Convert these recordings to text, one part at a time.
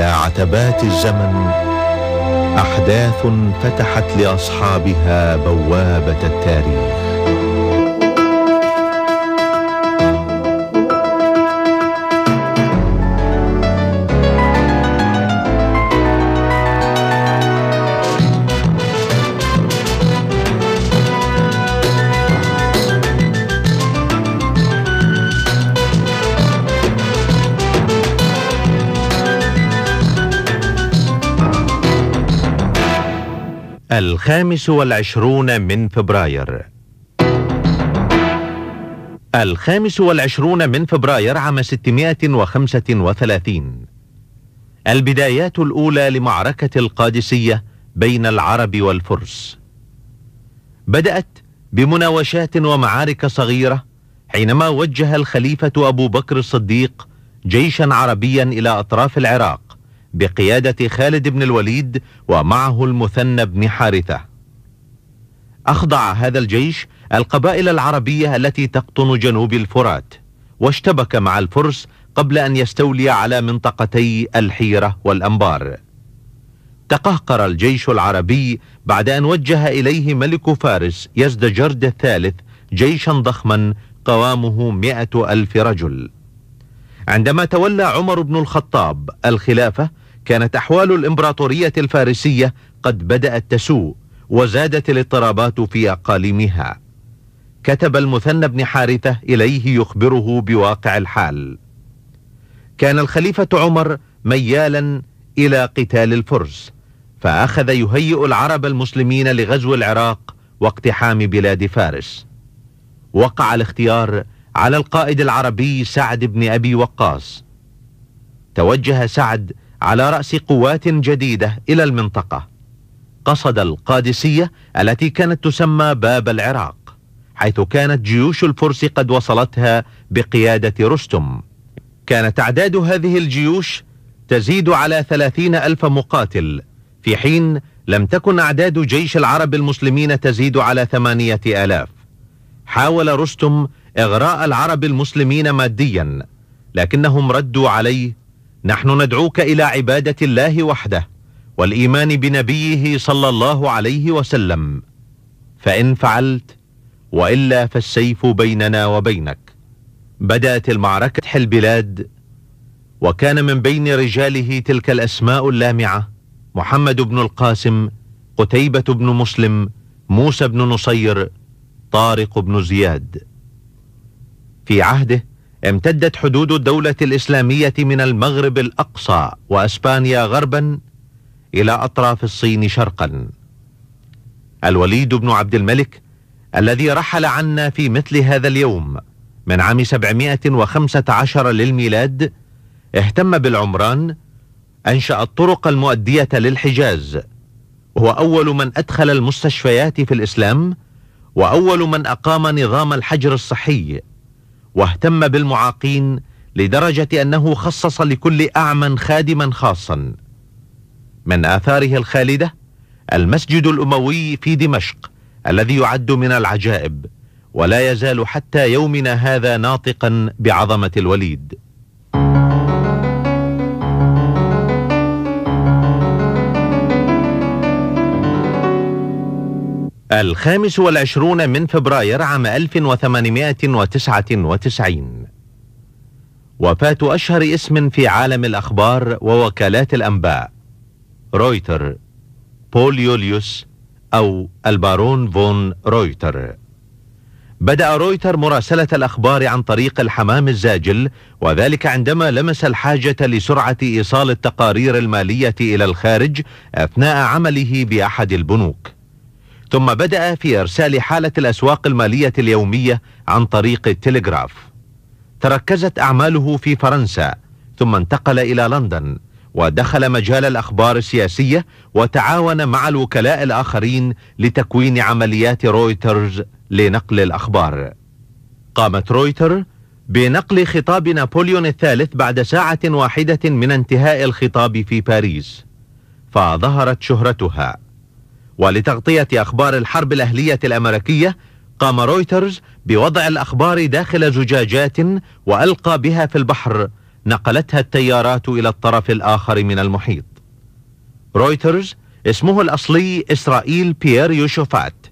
على عتبات الزمن احداث فتحت لاصحابها بوابه التاريخ الخامس والعشرون من فبراير الخامس والعشرون من فبراير عام 635 البدايات الأولى لمعركة القادسية بين العرب والفرس بدأت بمناوشات ومعارك صغيرة حينما وجه الخليفة أبو بكر الصديق جيشا عربيا إلى أطراف العراق بقيادة خالد بن الوليد ومعه المثنى بن حارثة أخضع هذا الجيش القبائل العربية التي تقطن جنوب الفرات واشتبك مع الفرس قبل أن يستولي على منطقتي الحيرة والأنبار تقهقر الجيش العربي بعد أن وجه إليه ملك فارس يزدجرد الثالث جيشا ضخما قوامه مئة ألف رجل عندما تولى عمر بن الخطاب الخلافة كانت أحوال الإمبراطورية الفارسية قد بدأت تسوء وزادت الاضطرابات في أقاليمها كتب المثنى بن حارثة إليه يخبره بواقع الحال كان الخليفة عمر ميالا إلى قتال الفرس فأخذ يهيئ العرب المسلمين لغزو العراق واقتحام بلاد فارس وقع الاختيار على القائد العربي سعد بن أبي وقاص توجه سعد على رأس قوات جديدة إلى المنطقة قصد القادسية التي كانت تسمى باب العراق حيث كانت جيوش الفرس قد وصلتها بقيادة رستم كان تعداد هذه الجيوش تزيد على ثلاثين ألف مقاتل في حين لم تكن أعداد جيش العرب المسلمين تزيد على ثمانية آلاف حاول رستم إغراء العرب المسلمين ماديا لكنهم ردوا عليه نحن ندعوك إلى عبادة الله وحده والإيمان بنبيه صلى الله عليه وسلم فإن فعلت وإلا فالسيف بيننا وبينك بدأت المعركة فتح البلاد وكان من بين رجاله تلك الأسماء اللامعة محمد بن القاسم قتيبة بن مسلم موسى بن نصير طارق بن زياد في عهده امتدت حدود الدولة الإسلامية من المغرب الأقصى وأسبانيا غربا إلى أطراف الصين شرقا الوليد بن عبد الملك الذي رحل عنا في مثل هذا اليوم من عام 715 للميلاد اهتم بالعمران أنشأ الطرق المؤدية للحجاز هو أول من أدخل المستشفيات في الإسلام وأول من أقام نظام الحجر الصحي واهتم بالمعاقين لدرجة أنه خصص لكل أعمى خادما خاصا من آثاره الخالدة المسجد الأموي في دمشق الذي يعد من العجائب ولا يزال حتى يومنا هذا ناطقا بعظمة الوليد الخامس والعشرون من فبراير عام 1899 وفاة أشهر اسم في عالم الأخبار ووكالات الأنباء رويتر بول يوليوس أو البارون فون رويتر بدأ رويتر مراسلة الأخبار عن طريق الحمام الزاجل وذلك عندما لمس الحاجة لسرعة إيصال التقارير المالية إلى الخارج أثناء عمله بأحد البنوك ثم بدأ في إرسال حالة الأسواق المالية اليومية عن طريق التلغراف تركزت أعماله في فرنسا ثم انتقل إلى لندن ودخل مجال الأخبار السياسية وتعاون مع الوكلاء الآخرين لتكوين عمليات رويترز لنقل الأخبار قامت رويتر بنقل خطاب نابليون الثالث بعد ساعة واحدة من انتهاء الخطاب في باريس فظهرت شهرتها ولتغطية أخبار الحرب الأهلية الأمريكية قام رويترز بوضع الأخبار داخل زجاجات وألقى بها في البحر نقلتها التيارات إلى الطرف الآخر من المحيط رويترز اسمه الأصلي إسرائيل بيير يوشوفات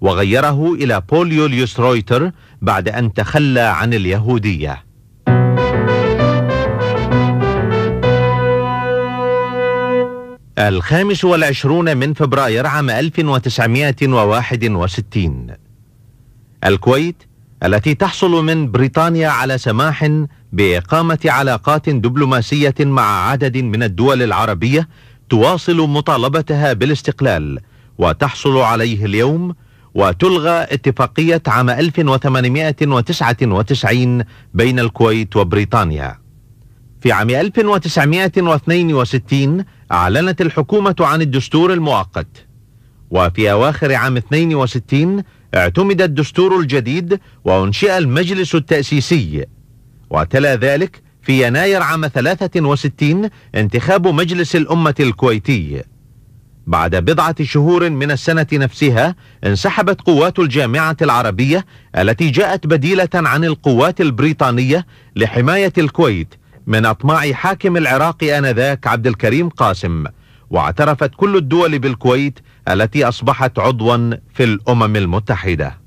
وغيره إلى بول يوليوس رويتر بعد أن تخلى عن اليهودية الخامس والعشرون من فبراير عام 1961 الكويت التي تحصل من بريطانيا على سماح بإقامة علاقات دبلوماسية مع عدد من الدول العربية تواصل مطالبتها بالاستقلال وتحصل عليه اليوم وتلغى اتفاقية عام 1899 بين الكويت وبريطانيا في عام 1962 أعلنت الحكومة عن الدستور المؤقت وفي أواخر عام 62 اعتمد الدستور الجديد وأنشئ المجلس التأسيسي وتلا ذلك في يناير عام 63 انتخاب مجلس الأمة الكويتي بعد بضعة شهور من السنة نفسها انسحبت قوات الجامعة العربية التي جاءت بديلة عن القوات البريطانية لحماية الكويت من أطماع حاكم العراق آنذاك عبد الكريم قاسم واعترفت كل الدول بالكويت التي أصبحت عضوا في الأمم المتحدة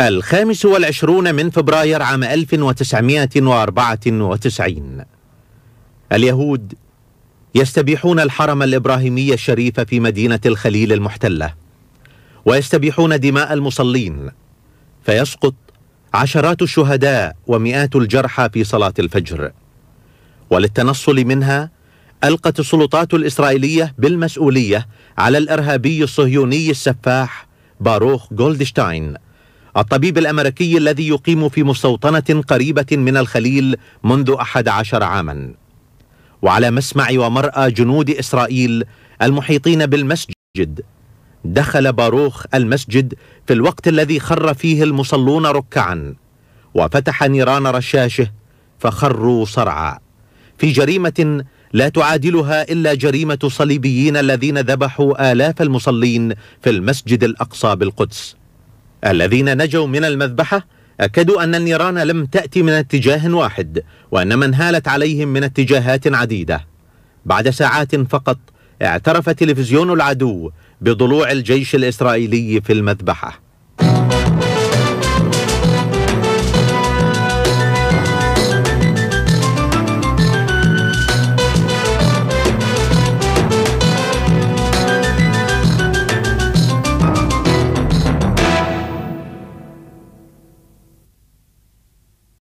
الخامس والعشرون من فبراير عام 1994 اليهود يستبيحون الحرم الإبراهيمي الشريف في مدينة الخليل المحتلة ويستبيحون دماء المصلين فيسقط عشرات الشهداء ومئات الجرحى في صلاة الفجر وللتنصل منها ألقت السلطات الإسرائيلية بالمسؤولية على الإرهابي الصهيوني السفاح باروخ جولدشتاين الطبيب الأمريكي الذي يقيم في مستوطنة قريبة من الخليل منذ أحد عشر عاما وعلى مسمع ومرأى جنود إسرائيل المحيطين بالمسجد دخل باروخ المسجد في الوقت الذي خر فيه المصلون ركعا وفتح نيران رشاشه فخروا صرعى في جريمه لا تعادلها الا جريمه الصليبيين الذين ذبحوا الاف المصلين في المسجد الاقصى بالقدس الذين نجوا من المذبحه اكدوا ان النيران لم تاتي من اتجاه واحد وان من هالت عليهم من اتجاهات عديده بعد ساعات فقط اعترف تلفزيون العدو بضلوع الجيش الإسرائيلي في المذبحة